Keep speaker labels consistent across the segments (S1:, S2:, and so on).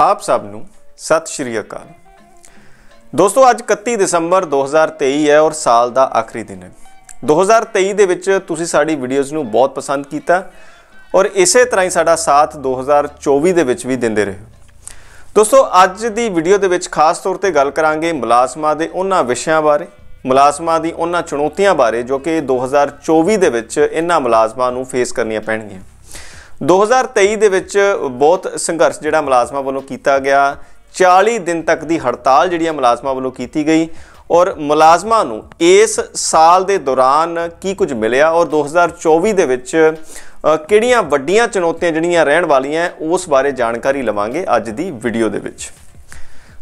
S1: ਆਪ ਸਭ ਨੂੰ ਸਤਿ ਸ਼੍ਰੀ ਅਕਾਲ ਦੋਸਤੋ ਅੱਜ 31 ਦਸੰਬਰ 2023 ਹੈ ਔਰ ਸਾਲ ਦਾ ਆਖਰੀ ਦਿਨ ਹੈ 2023 ਦੇ ਵਿੱਚ ਤੁਸੀਂ ਸਾਡੀ ਵੀਡੀਓਜ਼ ਨੂੰ ਬਹੁਤ ਪਸੰਦ ਕੀਤਾ ਔਰ ਇਸੇ ਤਰ੍ਹਾਂ ਹੀ ਸਾਡਾ ਸਾਥ 2024 ਦੇ ਵਿੱਚ ਵੀ ਦਿੰਦੇ ਰਹੇ ਦੋਸਤੋ ਅੱਜ ਦੀ ਵੀਡੀਓ ਦੇ ਵਿੱਚ ਖਾਸ ਤੌਰ ਤੇ ਗੱਲ ਕਰਾਂਗੇ ਮੁਲਾਜ਼ਮਾਂ ਦੇ ਉਹਨਾਂ ਵਿਸ਼ਿਆਂ ਬਾਰੇ ਮੁਲਾਜ਼ਮਾਂ ਦੀ ਉਹਨਾਂ ਚੁਣੌਤੀਆਂ ਬਾਰੇ ਜੋ ਕਿ 2024 ਦੇ ਵਿੱਚ ਇਹਨਾਂ ਮੁਲਾਜ਼ਮਾਂ ਨੂੰ ਫੇਸ ਕਰਨੀਆਂ ਪੈਣਗੀਆਂ 2023 ਦੇ ਵਿੱਚ ਬਹੁਤ ਸੰਘਰਸ਼ ਜਿਹੜਾ ਮੁਲਾਜ਼ਮਾਂ ਵੱਲੋਂ ਕੀਤਾ ਗਿਆ 40 ਦਿਨ ਤੱਕ ਦੀ ਹੜਤਾਲ ਜਿਹੜੀ ਮੁਲਾਜ਼ਮਾਂ ਵੱਲੋਂ ਕੀਤੀ ਗਈ ਔਰ ਮੁਲਾਜ਼ਮਾਂ ਨੂੰ ਇਸ ਸਾਲ ਦੇ ਦੌਰਾਨ ਕੀ ਕੁਝ ਮਿਲਿਆ ਔਰ 2024 ਦੇ ਵਿੱਚ ਕਿਹੜੀਆਂ ਵੱਡੀਆਂ ਚੁਣੌਤੀਆਂ ਜਿਹੜੀਆਂ ਰਹਿਣ ਵਾਲੀਆਂ ਉਸ ਬਾਰੇ ਜਾਣਕਾਰੀ ਲਵਾਂਗੇ ਅੱਜ ਦੀ ਵੀਡੀਓ ਦੇ ਵਿੱਚ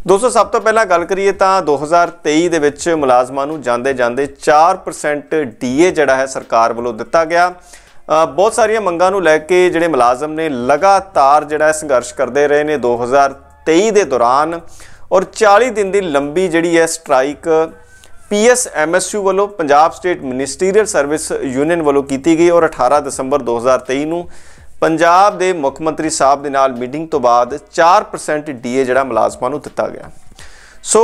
S1: ਦੋਸਤੋ ਸਭ ਤੋਂ ਪਹਿਲਾਂ ਗੱਲ ਕਰੀਏ ਤਾਂ 2023 ਦੇ ਵਿੱਚ ਮੁਲਾਜ਼ਮਾਂ ਨੂੰ ਜਾਂਦੇ ਜਾਂਦੇ 4% ਡੀਏ ਜਿਹੜਾ ਹੈ ਸਰਕਾਰ ਵੱਲੋਂ ਦਿੱਤਾ ਗਿਆ ਬਹੁਤ ਸਾਰੀਆਂ ਮੰਗਾਂ ਨੂੰ ਲੈ ਕੇ ਜਿਹੜੇ ਮੁਲਾਜ਼ਮ ਨੇ ਲਗਾਤਾਰ ਜਿਹੜਾ ਸੰਘਰਸ਼ ਕਰਦੇ ਰਹੇ ਨੇ 2023 ਦੇ ਦੌਰਾਨ ਔਰ 40 ਦਿਨ ਦੀ ਲੰਬੀ ਜਿਹੜੀ ਹੈ ਸਟ੍ਰਾਈਕ ਪੀਐਸਐਮਐਸਯੂ ਵੱਲੋਂ Punjab state ministerial service union ਵੱਲੋਂ ਕੀਤੀ ਗਈ ਔਰ 18 ਦਸੰਬਰ 2023 ਨੂੰ ਪੰਜਾਬ ਦੇ ਮੁੱਖ ਮੰਤਰੀ ਸਾਹਿਬ ਦੇ ਨਾਲ ਮੀਟਿੰਗ ਤੋਂ ਬਾਅਦ 4% ਡੀਏ ਜਿਹੜਾ ਮੁਲਾਜ਼ਮਾਂ ਨੂੰ ਦਿੱਤਾ ਗਿਆ ਸੋ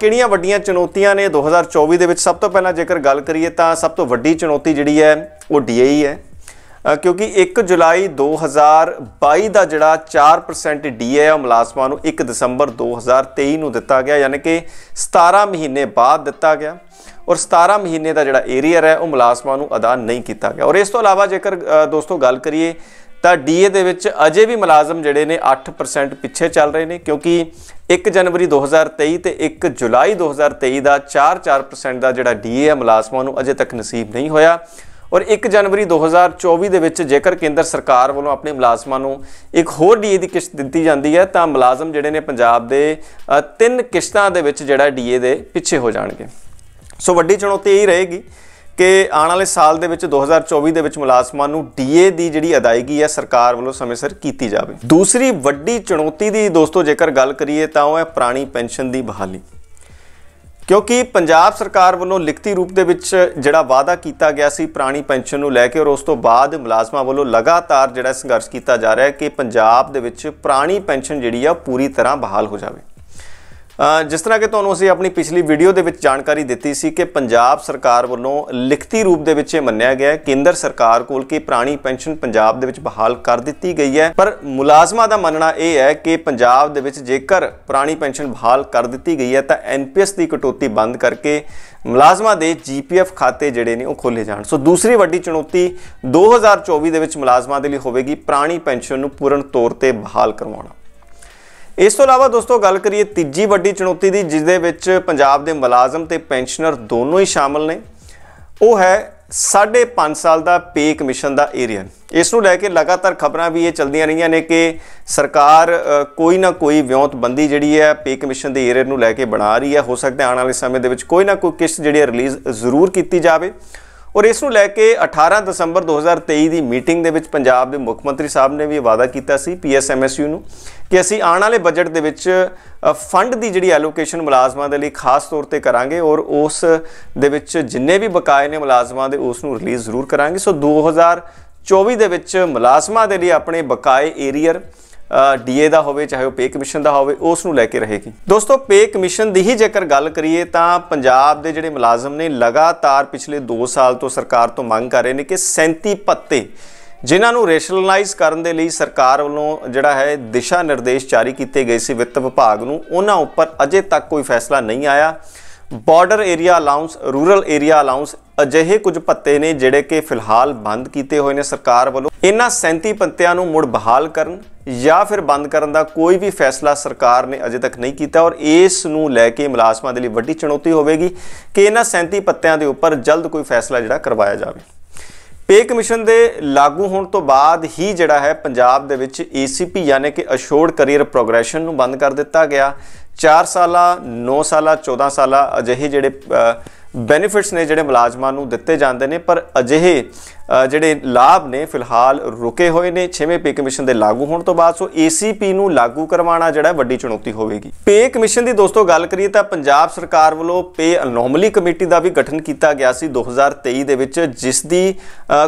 S1: ਕਿਹੜੀਆਂ ਵੱਡੀਆਂ ਚੁਣੌਤੀਆਂ ਨੇ 2024 ਦੇ ਵਿੱਚ ਸਭ ਤੋਂ ਪਹਿਲਾਂ ਜੇਕਰ ਗੱਲ ਕਰੀਏ ਤਾਂ ਸਭ ਤੋਂ ਵੱਡੀ ਚੁਣੌਤੀ ਜਿਹੜੀ ਹੈ ਉਹ ਡੀਏ ਹੀ ਹੈ ਕਿਉਂਕਿ 1 ਜੁਲਾਈ 2022 ਦਾ ਜਿਹੜਾ 4% ਡੀਏ ਆ ਮੁਲਾਜ਼ਮਾਂ ਨੂੰ 1 ਦਸੰਬਰ 2023 ਨੂੰ ਦਿੱਤਾ ਗਿਆ ਯਾਨੀ ਕਿ 17 ਮਹੀਨੇ ਬਾਅਦ ਦਿੱਤਾ ਗਿਆ ਔਰ 17 ਮਹੀਨੇ ਦਾ ਜਿਹੜਾ ਏਰੀਅਰ ਹੈ ਉਹ ਮੁਲਾਜ਼ਮਾਂ ਨੂੰ ਅਦਾ ਨਹੀਂ ਕੀਤਾ ਗਿਆ ਔਰ ਇਸ ਤੋਂ ਇਲਾਵਾ ਜੇਕਰ ਦੋਸਤੋ ਗੱਲ ਕਰੀਏ ਤਾਂ ਡੀਏ ਦੇ ਵਿੱਚ ਅਜੇ ਵੀ ਮੁਲਾਜ਼ਮ ਜਿਹੜੇ ਨੇ 8% ਪਿੱਛੇ ਚੱਲ ਰਹੇ ਨੇ ਕਿਉਂਕਿ 1 ਜਨਵਰੀ 2023 ਤੇ 1 ਜੁਲਾਈ 2023 ਦਾ 4-4% ਦਾ ਜਿਹੜਾ ਡੀਏ ਹੈ ਮੁਲਾਜ਼ਮਾਂ ਨੂੰ ਅਜੇ ਤੱਕ ਨਸੀਬ ਨਹੀਂ ਹੋਇਆ ਔਰ 1 ਜਨਵਰੀ 2024 ਦੇ ਵਿੱਚ ਜੇਕਰ ਕੇਂਦਰ ਸਰਕਾਰ ਵੱਲੋਂ ਆਪਣੇ ਮੁਲਾਜ਼ਮਾਂ ਨੂੰ ਇੱਕ ਹੋਰ ਡੀਏ ਦੀ ਕਿਸ਼ਤ ਦਿੱਤੀ ਜਾਂਦੀ ਹੈ ਤਾਂ ਮੁਲਾਜ਼ਮ ਜਿਹੜੇ ਨੇ ਪੰਜਾਬ ਦੇ ਤਿੰਨ ਕਿਸ਼ਤਾਂ ਦੇ ਵਿੱਚ ਜਿਹੜਾ ਡੀਏ ਦੇ ਪਿੱਛੇ ਹੋ ਜਾਣਗੇ ਸੋ ਵੱਡੀ ਚੁਣੌਤੀ ਇਹ ਰਹੇਗੀ ਕਿ ਆਉਣ ਵਾਲੇ ਸਾਲ ਦੇ ਵਿੱਚ 2024 ਦੇ ਵਿੱਚ ਮੁਲਾਜ਼ਮਾਂ ਨੂੰ ਡੀਏ ਦੀ ਜਿਹੜੀ ਅਦਾਇਗੀ ਹੈ ਸਰਕਾਰ ਵੱਲੋਂ ਸਮੇਂ ਸਿਰ ਕੀਤੀ ਜਾਵੇ ਦੂਸਰੀ ਵੱਡੀ ਚੁਣੌਤੀ ਦੀ ਦੋਸਤੋ ਜੇਕਰ ਗੱਲ ਕਰੀਏ ਤਾਂ ਉਹ ਹੈ ਪੁਰਾਣੀ ਪੈਨਸ਼ਨ ਦੀ ਬਹਾਲੀ ਕਿਉਂਕਿ ਪੰਜਾਬ ਸਰਕਾਰ ਵੱਲੋਂ ਲਿਖਤੀ ਰੂਪ ਦੇ ਵਿੱਚ ਜਿਹੜਾ ਵਾਅਦਾ ਕੀਤਾ ਗਿਆ ਸੀ ਪ੍ਰਾਣੀ ਪੈਨਸ਼ਨ ਨੂੰ ਲੈ ਕੇ ਔਰ ਉਸ ਤੋਂ ਬਾਅਦ ਮੁਲਾਜ਼ਮਾਂ ਵੱਲੋਂ ਲਗਾਤਾਰ ਜਿਹੜਾ ਸੰਘਰਸ਼ ਕੀਤਾ ਜਾ ਰਿਹਾ ਹੈ ਕਿ ਪੰਜਾਬ ਦੇ ਵਿੱਚ ਪ੍ਰਾਣੀ ਪੈਨਸ਼ਨ ਜਿਹੜੀ ਆ ਪੂਰੀ ਤਰ੍ਹਾਂ ਬਹਾਲ ਹੋ ਜਾਵੇ ਜਿਸ ਤਰ੍ਹਾਂ ਕਿ ਤੁਹਾਨੂੰ ਅਸੀਂ ਆਪਣੀ ਪਿਛਲੀ ਵੀਡੀਓ ਦੇ ਵਿੱਚ ਜਾਣਕਾਰੀ ਦਿੱਤੀ ਸੀ ਕਿ ਪੰਜਾਬ ਸਰਕਾਰ ਵੱਲੋਂ ਲਿਖਤੀ ਰੂਪ ਦੇ ਵਿੱਚ ਇਹ ਮੰਨਿਆ ਗਿਆ ਹੈ ਕੇਂਦਰ ਸਰਕਾਰ ਕੋਲ ਕਿ ਪੁਰਾਣੀ ਪੈਨਸ਼ਨ ਪੰਜਾਬ ਦੇ ਵਿੱਚ ਬਹਾਲ ਕਰ ਦਿੱਤੀ ਗਈ ਹੈ ਪਰ ਮੁਲਾਜ਼ਮਾਂ ਦਾ ਮੰਨਣਾ ਇਹ ਹੈ ਕਿ ਪੰਜਾਬ ਦੇ ਵਿੱਚ ਜੇਕਰ ਪੁਰਾਣੀ ਪੈਨਸ਼ਨ ਬਹਾਲ ਕਰ ਦਿੱਤੀ ਗਈ ਹੈ ਤਾਂ ਐਨਪੀਐਸ ਦੀ ਕਟੌਤੀ ਬੰਦ ਕਰਕੇ ਮੁਲਾਜ਼ਮਾਂ ਦੇ ਜੀਪੀਐਫ ਖਾਤੇ ਜਿਹੜੇ ਨੇ ਉਹ ਖੋਲੇ ਜਾਣ ਸੋ ਦੂਸਰੀ ਵੱਡੀ ਚੁਣੌਤੀ 2024 ਦੇ ਵਿੱਚ ਮੁਲਾਜ਼ਮਾਂ ਦੇ ਲਈ ਹੋਵੇਗੀ ਪੁਰਾਣੀ ਪੈਨਸ਼ਨ ਨੂੰ ਪੂਰਨ ਤੌਰ ਤੇ ਬਹਾਲ ਕਰਵਾਉਣਾ ਇਸ ਤੋਂ ਇਲਾਵਾ ਦੋਸਤੋ ਗੱਲ ਕਰੀਏ ਤੀਜੀ ਵੱਡੀ ਚੁਣੌਤੀ ਦੀ ਜਿਸ ਦੇ ਵਿੱਚ ਪੰਜਾਬ ਦੇ ਮੁਲਾਜ਼ਮ ਤੇ ਪੈਨਸ਼ਨਰ ਦੋਨੋਂ ਹੀ ਸ਼ਾਮਲ ਨੇ ਉਹ ਹੈ 5.5 ਸਾਲ ਦਾ ਪੇ ਕਮਿਸ਼ਨ ਦਾ ਏਰੀਆ ਇਸ ਨੂੰ ਲੈ ਕੇ ਲਗਾਤਾਰ ਖਬਰਾਂ ਵੀ ਇਹ ਚਲਦੀਆਂ ਰਹੀਆਂ ਨੇ ਕਿ ਸਰਕਾਰ ਕੋਈ ਨਾ ਕੋਈ ਵਿਉਂਤਬੰਦੀ ਜਿਹੜੀ ਹੈ ਪੇ ਕਮਿਸ਼ਨ ਦੇ ਏਰੀਆ ਨੂੰ ਲੈ ਕੇ ਬਣਾ ਰਹੀ ਹੈ ਹੋ ਸਕਦਾ ਆਉਣ ਵਾਲੇ ਸਮੇਂ ਦੇ ਵਿੱਚ ਕੋਈ ਨਾ ਕੋਈ ਕਿਸ਼ਤ ਜਿਹੜੀ ਰਿਲੀਜ਼ ਜ਼ਰੂਰ ਕੀਤੀ ਜਾਵੇ ਔਰ ਇਸ ਨੂੰ ਲੈ ਕੇ 18 ਦਸੰਬਰ 2023 ਦੀ ਮੀਟਿੰਗ ਦੇ ਵਿੱਚ ਪੰਜਾਬ ਦੇ ਮੁੱਖ ਮੰਤਰੀ ਸਾਹਿਬ ਨੇ ਵੀ ਵਾਅਦਾ ਕੀਤਾ ਸੀ ਪੀਐਸਐਮਐਸਯੂ ਨੂੰ ਕਿ ਅਸੀਂ ਆਉਣ ਵਾਲੇ ਬਜਟ ਦੇ ਵਿੱਚ ਫੰਡ ਦੀ ਜਿਹੜੀ ਐਲੋਕੇਸ਼ਨ ਮੁਲਾਜ਼ਮਾਂ ਦੇ ਲਈ ਖਾਸ ਤੌਰ ਤੇ ਕਰਾਂਗੇ ਔਰ ਉਸ ਦੇ ਵਿੱਚ ਜਿੰਨੇ ਵੀ ਬਕਾਏ ਨੇ ਮੁਲਾਜ਼ਮਾਂ ਦੇ ਉਸ ਨੂੰ ਰਿਲੀਜ਼ ਜ਼ਰੂਰ ਕਰਾਂਗੇ ਸੋ 2024 ਦੇ ਵਿੱਚ ਮੁਲਾਜ਼ਮਾਂ ਦੇ ਲਈ ਆਪਣੇ ਬਕਾਏ ਏਰੀਅਰ ਡੀਏ ਦਾ ਹੋਵੇ ਚਾਹੇ ਉਹ ਪੇ ਕਮਿਸ਼ਨ ਦਾ ਹੋਵੇ ਉਸ ਨੂੰ ਲੈ ਕੇ ਰਹੇਗੀ ਦੋਸਤੋ ਪੇ ਕਮਿਸ਼ਨ ਦੀ ਹੀ ਜੇਕਰ ਗੱਲ ਕਰੀਏ ਤਾਂ ਪੰਜਾਬ ਦੇ ਜਿਹੜੇ ਮੁਲਾਜ਼ਮ ਨੇ ਲਗਾਤਾਰ ਪਿਛਲੇ 2 ਸਾਲ ਤੋਂ ਸਰਕਾਰ ਤੋਂ ਮੰਗ ਕਰ ਰਹੇ ਨੇ ਕਿ 37 ਭੱਤੇ ਜਿਨ੍ਹਾਂ ਨੂੰ ਰੈਸ਼ਨਲਾਈਜ਼ ਕਰਨ ਦੇ ਲਈ ਸਰਕਾਰ ਵੱਲੋਂ ਜਿਹੜਾ ਹੈ ਦਿਸ਼ਾ ਨਿਰਦੇਸ਼ ਜਾਰੀ ਕੀਤੇ ਗਏ ਸੀ ਵਿੱਤ ਵਿਭਾਗ ਨੂੰ ਉਹਨਾਂ ਉੱਪਰ ਅਜੇ ਤੱਕ ਕੋਈ ਫੈਸਲਾ ਨਹੀਂ ਆਇਆ border area allowance rural area allowance ਅਜਿਹੇ ਕੁਝ ਪੱਤੇ ਨੇ ਜਿਹੜੇ ਕਿ ਫਿਲਹਾਲ ਬੰਦ ਕੀਤੇ ਹੋਏ ਨੇ ਸਰਕਾਰ ਵੱਲੋਂ ਇਹਨਾਂ 37 ਪੱਤਿਆਂ ਨੂੰ ਮੁੜ ਬਹਾਲ ਕਰਨ ਜਾਂ ਫਿਰ ਬੰਦ ਕਰਨ ਦਾ ਕੋਈ ਵੀ ਫੈਸਲਾ ਸਰਕਾਰ ਨੇ ਅਜੇ ਤੱਕ ਨਹੀਂ ਕੀਤਾ ਔਰ ਇਸ ਨੂੰ ਲੈ ਕੇ ਮੁਲਾਜ਼ਮਾਂ ਦੇ ਲਈ ਵੱਡੀ ਚੁਣੌਤੀ ਹੋਵੇਗੀ ਕਿ ਇਹਨਾਂ 37 ਪੱਤਿਆਂ ਦੇ ਉੱਪਰ ਜਲਦ ਕੋਈ ਫੈਸਲਾ ਜਿਹੜਾ ਕਰਵਾਇਆ ਜਾਵੇ ਪੇ ਕਮਿਸ਼ਨ ਦੇ ਲਾਗੂ ਹੋਣ ਤੋਂ ਬਾਅਦ ਹੀ ਜਿਹੜਾ ਹੈ ਪੰਜਾਬ ਦੇ ਵਿੱਚ ACP ਯਾਨੀ ਕਿ ਅਸ਼ੋਰਡ ਕੈਰੀਅਰ ਪ੍ਰੋਗਰੈਸ਼ਨ ਨੂੰ ਬੰਦ ਕਰ ਦਿੱਤਾ ਗਿਆ 4 ਸਾਲਾ 9 ਸਾਲਾ 14 ਸਾਲਾ ਅਜਿਹੇ ਜਿਹੜੇ ਬੈਨੀਫਿਟਸ ਨੇ ਜਿਹੜੇ ਮੁਲਾਜ਼ਮਾਂ ਨੂੰ ਦਿੱਤੇ ਜਾਂਦੇ ਨੇ ਪਰ ਅਜਿਹੇ ਜਿਹੜੇ ਲਾਭ ਨੇ ਫਿਲਹਾਲ ਰੁਕੇ ਹੋਏ ਨੇ 6ਵੇਂ ਪੇ ਕਮਿਸ਼ਨ ਦੇ ਲਾਗੂ ਹੋਣ ਤੋਂ ਬਾਅਦ ਸੋ ਏਸੀਪੀ ਨੂੰ ਲਾਗੂ ਕਰਵਾਉਣਾ ਜਿਹੜਾ ਵੱਡੀ ਚੁਣੌਤੀ ਹੋਵੇਗੀ ਪੇ ਕਮਿਸ਼ਨ ਦੀ ਦੋਸਤੋ ਗੱਲ ਕਰੀਏ ਤਾਂ ਪੰਜਾਬ ਸਰਕਾਰ ਵੱਲੋਂ ਪੇ ਅਨੋਮਲੀ ਕਮੇਟੀ ਦਾ ਵੀ ਗਠਨ ਕੀਤਾ ਗਿਆ ਸੀ 2023 ਦੇ ਵਿੱਚ ਜਿਸ ਦੀ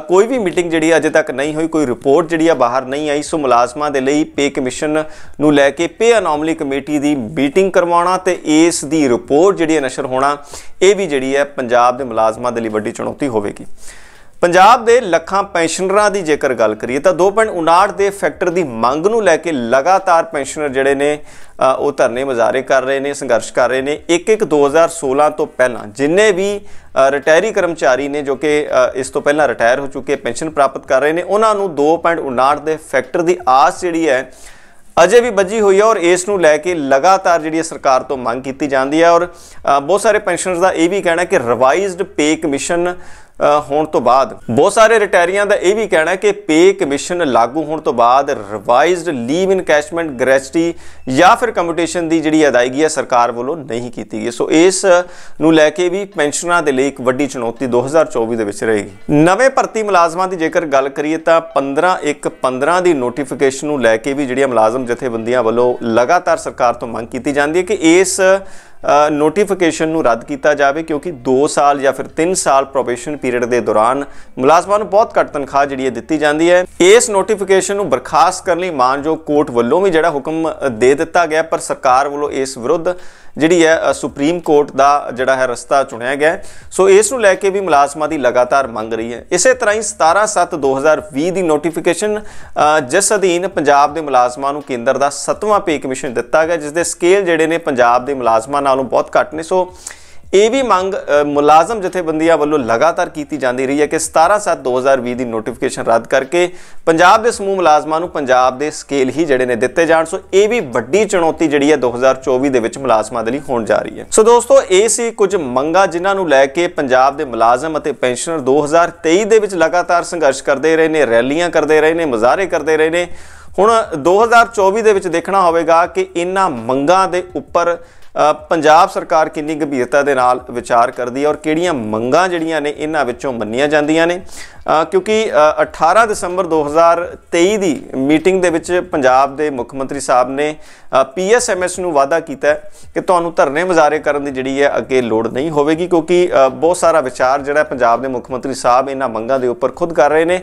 S1: ਕੋਈ ਵੀ ਮੀਟਿੰਗ ਜਿਹੜੀ ਅਜੇ ਤੱਕ ਨਹੀਂ ਹੋਈ ਕੋਈ ਰਿਪੋਰਟ ਜਿਹੜੀ ਆ ਬਾਹਰ ਨਹੀਂ ਆਈ ਸੋ ਮੁਲਾਜ਼ਮਾਂ ਦੇ ਲਈ ਪੇ ਕਮਿਸ਼ਨ ਨੂੰ ਲੈ ਕੇ ਪੇ ਅਨੋਮਲੀ ਕਮੇਟੀ ਦੀ ਮੀਟਿੰਗ ਕਰਵਾਉਣਾ ਤੇ ਇਸ ਦੀ ਰਿਪੋਰਟ ਜਿਹੜੀ ਨਸ਼ਰ ਹੋਣਾ ਇਹ ਵੀ ਜਿਹੜੀ ਹੈ ਪੰਜਾਬ ਦੇ ਮੁਲਾਜ਼ਮਾਂ ਦੇ ਲਈ ਵੱਡੀ ਚੁਣੌਤੀ ਹੋਵੇਗੀ ਪੰਜਾਬ ਦੇ ਲੱਖਾਂ ਪੈਨਸ਼ਨਰਾਂ ਦੀ ਜੇਕਰ ਗੱਲ ਕਰੀਏ ਤਾਂ 2.59 ਦੇ ਫੈਕਟਰ ਦੀ ਮੰਗ ਨੂੰ ਲੈ ਕੇ ਲਗਾਤਾਰ ਪੈਨਸ਼ਨਰ ਜਿਹੜੇ ਨੇ ਉਹ ਧਰਨੇ ਮਜ਼ਾਰੇ ਕਰ ਰਹੇ ਨੇ ਸੰਘਰਸ਼ ਕਰ ਰਹੇ ਨੇ 1-1 2016 ਤੋਂ ਪਹਿਲਾਂ ਜਿੰਨੇ ਵੀ ਰਿਟਾਇਰੀ ਕਰਮਚਾਰੀ ਨੇ ਜੋ ਕਿ ਇਸ ਤੋਂ ਪਹਿਲਾਂ ਰਿਟਾਇਰ ਹੋ ਚੁੱਕੇ ਪੈਨਸ਼ਨ ਪ੍ਰਾਪਤ ਕਰ ਰਹੇ ਨੇ ਉਹਨਾਂ ਨੂੰ 2.59 ਦੇ ਫੈਕਟਰ ਦੀ ਆਸ ਜਿਹੜੀ ਹੈ ਅਜੇ ਵੀ ਬੱਜੀ ਹੋਈ ਹੈ ਔਰ ਇਸ ਨੂੰ ਲੈ ਕੇ ਲਗਾਤਾਰ ਜਿਹੜੀ ਸਰਕਾਰ ਤੋਂ ਮੰਗ ਕੀਤੀ ਜਾਂਦੀ ਹੈ ਔਰ ਬਹੁਤ ਸਾਰੇ ਪੈਨਸ਼ਨਰਸ ਦਾ ਇਹ ਵੀ ਕਹਿਣਾ ਕਿ ਰਿਵਾਈਜ਼ਡ ਪੇ ਕਮਿਸ਼ਨ ਹੋਣ ਤੋਂ ਬਾਅਦ ਬਹੁਤ ਸਾਰੇ ਰਿਟਾਇਰੀਆਂ ਦਾ ਇਹ ਵੀ ਕਹਿਣਾ ਹੈ ਕਿ ਪੇ ਕਮਿਸ਼ਨ ਲਾਗੂ ਹੋਣ ਤੋਂ ਬਾਅਦ ਰਿਵਾਈਜ਼ਡ ਲੀਵ ਇਨਕੈਸ਼ਮੈਂਟ ਗ੍ਰੈਚਟੀ ਜਾਂ ਫਿਰ ਕੰਪਿਊਟੇਸ਼ਨ ਦੀ ਜਿਹੜੀ ਅਦਾਇਗੀ ਹੈ ਸਰਕਾਰ ਵੱਲੋਂ ਨਹੀਂ ਕੀਤੀ ਗਈ ਸੋ ਇਸ ਨੂੰ ਲੈ ਕੇ ਵੀ ਪੈਨਸ਼ਨਰਾਂ ਦੇ ਲਈ ਇੱਕ ਵੱਡੀ ਚੁਣੌਤੀ 2024 ਦੇ ਵਿੱਚ ਰਹੇਗੀ ਨਵੇਂ ਭਰਤੀ ਮੁਲਾਜ਼ਮਾਂ ਦੀ ਜੇਕਰ ਗੱਲ ਕਰੀਏ ਤਾਂ 15 1 15 ਦੀ ਨੋਟੀਫਿਕੇਸ਼ਨ ਨੂੰ ਲੈ ਕੇ ਵੀ ਜਿਹੜੀਆਂ ਮੁਲਾਜ਼ਮ ਜਥੇਬੰਦੀਆਂ ਵੱਲੋਂ ਲਗਾਤਾਰ ਸਰਕਾਰ ਤੋਂ ਮੰਗ ਕੀਤੀ ਜਾਂਦੀ ਹੈ ਕਿ ਇਸ ਨੋਟੀਫਿਕੇਸ਼ਨ ਨੂੰ ਰੱਦ ਕੀਤਾ ਜਾਵੇ ਕਿਉਂਕਿ 2 ਸਾਲ ਜਾਂ ਫਿਰ 3 ਸਾਲ ਪ੍ਰੋਬੇਸ਼ਨ ਪੀਰੀਅਡ ਦੇ ਦੌਰਾਨ ਮੁਲਾਜ਼ਮਾਂ ਨੂੰ ਬਹੁਤ ਘੱਟ ਤਨਖਾਹ ਜਿਹੜੀ ਹੈ ਦਿੱਤੀ ਜਾਂਦੀ ਹੈ ਇਸ ਨੋਟੀਫਿਕੇਸ਼ਨ ਨੂੰ ਬਰਖਾਸਤ ਕਰਨ ਲਈ ਮਾਨਜੋ ਕੋਰਟ ਵੱਲੋਂ ਵੀ ਜਿਹੜਾ ਹੁਕਮ ਦੇ ਦਿੱਤਾ ਗਿਆ ਪਰ ਸਰਕਾਰ ਵੱਲੋਂ ਇਸ ਵਿਰੁੱਧ ਜਿਹੜੀ ਹੈ ਸੁਪਰੀਮ ਕੋਰਟ ਦਾ ਜਿਹੜਾ ਹੈ ਰਸਤਾ ਚੁਣਿਆ ਗਿਆ ਸੋ ਇਸ ਨੂੰ ਲੈ ਕੇ ਵੀ ਮੁਲਾਜ਼ਮਾਂ ਦੀ ਲਗਾਤਾਰ ਮੰਗ ਰਹੀ ਹੈ ਇਸੇ ਤਰ੍ਹਾਂ ਹੀ 17/7/2020 ਦੀ ਨੋਟੀਫਿਕੇਸ਼ਨ ਜਿਸ ਅਧੀਨ ਪੰਜਾਬ ਦੇ ਮੁਲਾਜ਼ਮਾਂ ਨੂੰ ਕੇਂਦਰ ਦਾ 7ਵਾਂ ਪੇ ਕਮਿਸ਼ਨ ਦਿੱਤਾ ਗਿਆ ਜਿਸ ਦੇ ਸਕੇਲ ਜਿਹੜੇ ਨੇ ਪੰਜਾਬ ਦੇ ਮੁਲਾਜ਼ਮਾਂ ਨਾਲੋਂ ਬਹੁਤ ਘੱਟ ਨੇ ਸੋ ਇਹ ਵੀ ਮੰਗ ਮੁਲਾਜ਼ਮ ਜਥੇਬੰਦੀਆਂ ਵੱਲੋਂ ਲਗਾਤਾਰ ਕੀਤੀ ਜਾਂਦੀ ਰਹੀ ਹੈ ਕਿ 17/7/2020 ਦੀ ਨੋਟੀਫਿਕੇਸ਼ਨ ਰੱਦ ਕਰਕੇ ਪੰਜਾਬ ਦੇ ਸਮੂਹ ਮੁਲਾਜ਼ਮਾਂ ਨੂੰ ਪੰਜਾਬ ਦੇ ਸਕੇਲ ਹੀ ਜਿਹੜੇ ਨੇ ਦਿੱਤੇ ਜਾਣ ਸੋ ਇਹ ਵੀ ਵੱਡੀ ਚੁਣੌਤੀ ਜਿਹੜੀ ਹੈ 2024 ਦੇ ਵਿੱਚ ਮੁਲਾਜ਼ਮਾਂ ਦੇ ਲਈ ਹੋਣ ਜਾ ਰਹੀ ਹੈ ਸੋ ਦੋਸਤੋ ਇਹ ਸੀ ਕੁਝ ਮੰਗਾਂ ਜਿਨ੍ਹਾਂ ਨੂੰ ਲੈ ਕੇ ਪੰਜਾਬ ਦੇ ਮੁਲਾਜ਼ਮ ਅਤੇ ਪੈਨਸ਼ਨਰ 2023 ਦੇ ਵਿੱਚ ਲਗਾਤਾਰ ਸੰਘਰਸ਼ ਕਰਦੇ ਰਹੇ ਨੇ ਰੈਲੀਆਂ ਕਰਦੇ ਰਹੇ ਨੇ ਮਜ਼ਾਰੇ ਕਰਦੇ ਰਹੇ ਨੇ ਹੁਣ 2024 ਦੇ ਵਿੱਚ ਦੇਖਣਾ ਹੋਵੇਗਾ ਕਿ ਇਹਨਾਂ ਮੰਗਾਂ ਦੇ ਉੱਪਰ ਪੰਜਾਬ ਸਰਕਾਰ ਕਿੰਨੀ ਗੰਭੀਰਤਾ ਦੇ ਨਾਲ ਵਿਚਾਰ ਕਰਦੀ ਹੈ ਔਰ ਕਿਹੜੀਆਂ ਮੰਗਾਂ ਜਿਹੜੀਆਂ ਨੇ ਇਹਨਾਂ ਵਿੱਚੋਂ ਮੰਨੀਆਂ ਜਾਂਦੀਆਂ ਨੇ ਕਿਉਂਕਿ 18 ਦਸੰਬਰ 2023 ਦੀ ਮੀਟਿੰਗ ਦੇ ਵਿੱਚ ਪੰਜਾਬ ਦੇ ਮੁੱਖ ਮੰਤਰੀ ਸਾਹਿਬ ਨੇ ਪੀਐਸਐਮਐਸ ਨੂੰ ਵਾਅਦਾ ਕੀਤਾ ਕਿ ਤੁਹਾਨੂੰ ਧਰਨੇ ਮਜ਼ਾਰੇ ਕਰਨ ਦੀ ਜਿਹੜੀ ਹੈ ਅੱਗੇ ਲੋੜ ਨਹੀਂ ਹੋਵੇਗੀ ਕਿਉਂਕਿ ਬਹੁਤ ਸਾਰਾ ਵਿਚਾਰ ਜਿਹੜਾ ਪੰਜਾਬ ਦੇ ਮੁੱਖ ਮੰਤਰੀ ਸਾਹਿਬ ਇਹਨਾਂ ਮੰਗਾਂ ਦੇ ਉੱਪਰ ਖੁਦ ਕਰ ਰਹੇ ਨੇ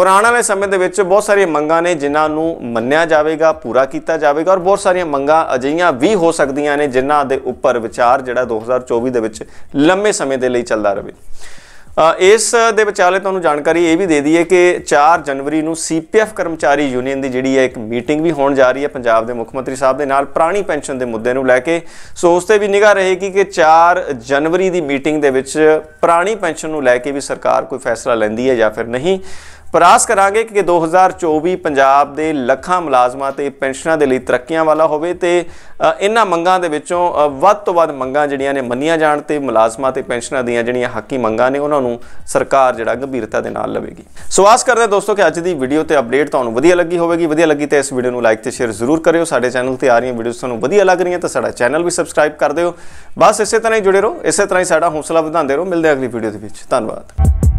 S1: ਔਰ ਆਉਣ ਵਾਲੇ ਸਮੇਂ ਦੇ ਵਿੱਚ ਬਹੁਤ ਸਾਰੀਆਂ ਮੰਗਾਂ ਨੇ ਜਿਨ੍ਹਾਂ ਨੂੰ ਮੰਨਿਆ ਜਾਵੇਗਾ ਪੂਰਾ ਕੀਤਾ ਜਾਵੇਗਾ ਔਰ ਬਹੁਤ ਸਾਰੀਆਂ ਮੰਗਾਂ ਅਜਈਆਂ ਵੀ ਹੋ ਸਕਦੀਆਂ ਨੇ ਜਿਨ੍ਹਾਂ ਦੇ ਉੱਪਰ ਵਿਚਾਰ ਜਿਹੜਾ 2024 ਦੇ ਵਿੱਚ ਲੰਮੇ ਸਮੇਂ ਦੇ ਲਈ ਚੱਲਦਾ ਰਹੇ ਇਸ ਦੇ ਵਿਚਾਲੇ ਤੁਹਾਨੂੰ ਜਾਣਕਾਰੀ ਇਹ ਵੀ ਦੇ ਦਈਏ ਕਿ 4 ਜਨਵਰੀ ਨੂੰ ਸੀਪੀਐਫ ਕਰਮਚਾਰੀ ਯੂਨੀਅਨ ਦੀ ਜਿਹੜੀ ਹੈ ਇੱਕ ਮੀਟਿੰਗ ਵੀ ਹੋਣ ਜਾ ਰਹੀ ਹੈ ਪੰਜਾਬ ਦੇ ਮੁੱਖ ਮੰਤਰੀ ਸਾਹਿਬ ਦੇ ਨਾਲ ਪੁਰਾਣੀ ਪੈਨਸ਼ਨ ਦੇ ਮੁੱਦੇ ਨੂੰ ਲੈ ਕੇ ਸੋ ਉਸ ਤੇ ਵੀ ਨਿਗਾਹ ਰਹੇਗੀ ਕਿ 4 ਜਨਵਰੀ ਦੀ ਮੀਟਿੰਗ ਦੇ ਵਿੱਚ ਪੁਰਾਣੀ ਪੈਨਸ਼ਨ ਨੂੰ ਲੈ ਕੇ ਵੀ ਸਰਕਾਰ ਕੋਈ ਫੈਸਲਾ ਲੈਂਦੀ ਹੈ ਜਾਂ ਫਿਰ ਨਹੀਂ ਪ੍ਰਆਸ ਕਰਾਂਗੇ ਕਿ 2024 ਪੰਜਾਬ ਦੇ ਲੱਖਾਂ ਮੁਲਾਜ਼ਮਾਂ ਤੇ ਪੈਨਸ਼ਨਾਂ ਦੇ ਲਈ ਤਰੱਕੀਆਂ ਵਾਲਾ ਹੋਵੇ ਤੇ ਇਹਨਾਂ ਮੰਗਾਂ ਦੇ ਵਿੱਚੋਂ ਵੱਧ ਤੋਂ ਵੱਧ ਮੰਗਾਂ ਜਿਹੜੀਆਂ ਨੇ ਮੰਨੀਆਂ ਜਾਣ ਤੇ ਮੁਲਾਜ਼ਮਾਂ ਤੇ ਪੈਨਸ਼ਨਾਂ ਦੀਆਂ ਜਿਹੜੀਆਂ ਹੱਕੀ ਮੰਗਾਂ ਨੇ ਉਹਨਾਂ ਨੂੰ ਸਰਕਾਰ ਜਿਹੜਾ ਗੰਭੀਰਤਾ ਦੇ ਨਾਲ ਲਵੇਗੀ ਸੋ ਆਸ ਕਰਦੇ ਦੋਸਤੋ ਕਿ ਅੱਜ ਦੀ ਵੀਡੀਓ ਤੇ ਅਪਡੇਟ ਤੁਹਾਨੂੰ ਵਧੀਆ ਲੱਗੀ ਹੋਵੇਗੀ ਵਧੀਆ ਲੱਗੀ ਤਾਂ ਇਸ ਵੀਡੀਓ ਨੂੰ ਲਾਈਕ ਤੇ ਸ਼ੇਅਰ ਜ਼ਰੂਰ ਕਰਿਓ ਸਾਡੇ ਚੈਨਲ ਤੇ ਆ ਰਹੀਆਂ ਵੀਡੀਓਜ਼ ਤੁਹਾਨੂੰ ਵਧੀਆ ਲੱਗ ਰਹੀਆਂ ਤਾਂ ਸਾਡਾ ਚੈਨਲ ਵੀ ਸਬਸਕ੍ਰਾਈਬ ਕਰ ਦਿਓ ਬਸ ਇਸੇ ਤਰ੍ਹਾਂ ਹੀ ਜੁੜੇ ਰਹੋ ਇਸੇ ਤਰ੍ਹਾਂ ਹੀ ਸਾਡਾ ਹੌਸਲਾ ਵਧਾਉਂਦੇ ਰਹੋ ਮਿਲਦੇ ਅਗਲੀ ਵੀਡੀਓ ਦੇ ਵਿੱਚ ਧੰਨਵਾਦ